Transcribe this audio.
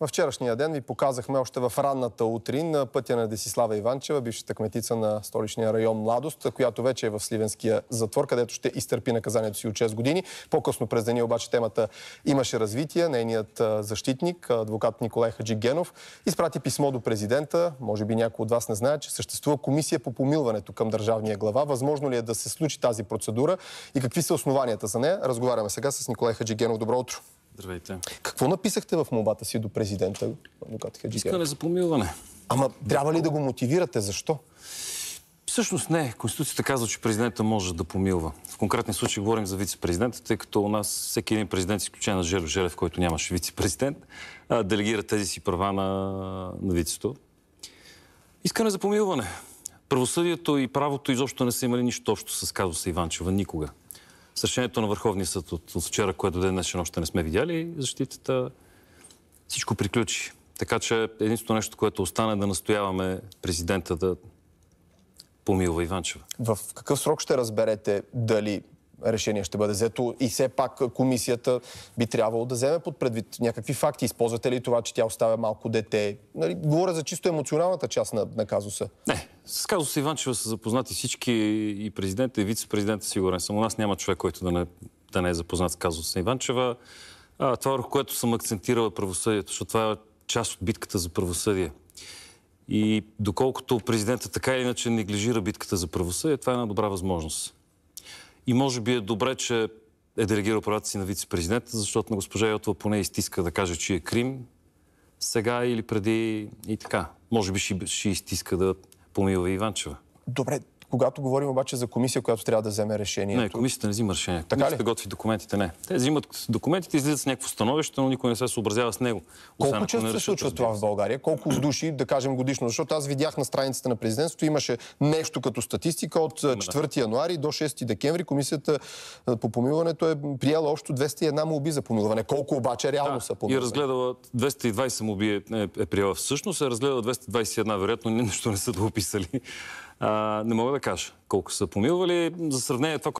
Във вчерашния ден ви показахме още в ранната утрин на пътя на Десислава Иванчева, бившата кметица на столичния район Младост, която вече е в Сливенския затвор, където ще изтърпи наказанието си от 6 години. По-късно през деня обаче темата имаше развитие. Нейният защитник, адвокат Николай Хаджигенов, изпрати писмо до президента. Може би някой от вас не знае, че съществува комисия по помилването към държавния глава. Възможно ли е да се случи тази процедура и какви са основанията за нея? Разговаряме сега с Николай Хаджигенов. Добро утро! Здравейте. Какво написахте в мобата си до президента? Искане за помилване. Ама трябва ли да го мотивирате? Защо? Всъщност не. Конституцията казва, че президента може да помилва. В конкретния случай говорим за вице-президента, тъй като у нас всеки един президент, изключен на Жеров Желев, който нямаше вице-президент, делегира тези си права на, на вицето. Искане за помилване. Правосъдието и правото изобщо не са имали нищо общо с казуса Иванчева никога. С решението на Върховния съд от, от вчера, което ден днес още не сме видяли, защитата всичко приключи. Така че единственото нещо, което остане е да настояваме президента да помилва Иванчева. В какъв срок ще разберете дали решение ще бъде взето и все пак комисията би трябвало да вземе под предвид някакви факти. Използвате ли това, че тя оставя малко дете? Нали, говоря за чисто емоционалната част на, на казуса. Не, с казуса Иванчева са запознати всички и президента, и вице-президента, сигурен съм. У нас няма човек, който да не, да не е запознат с казуса Иванчева. А, това, върху което съм акцентирал е правосъдието, защото това е част от битката за правосъдие. И доколкото президента така или иначе неглижира битката за правосъдие, това е една добра възможност. И може би е добре, че е делегирал правата си на вице-президента, защото на госпожа Йотова поне изтиска да каже, че е Крим сега или преди и така. Може би ще, ще изтиска да Помилва Иванчева. Добре, когато говорим обаче за комисия, която трябва да вземе решение. Не, комисията не взима решение. Така комисията ли? готви документите, не. Те взимат документите, излизат с някакво становище, но никой не се съобразява с него. Колко Освен, често не се случва това в България? Колко души, да кажем годишно? Защото аз видях на страницата на президентството, имаше нещо като статистика от 4 януари до 6 декември. Комисията по помилването е приела общо 201 молби за помилване. Колко обаче реално да, са помилване? И е разгледала 220 молби е, е, е приела всъщност, е разгледала 221, вероятно нещо не са дописали. Да а, не мога да кажа колко са помилвали. За сравнение това,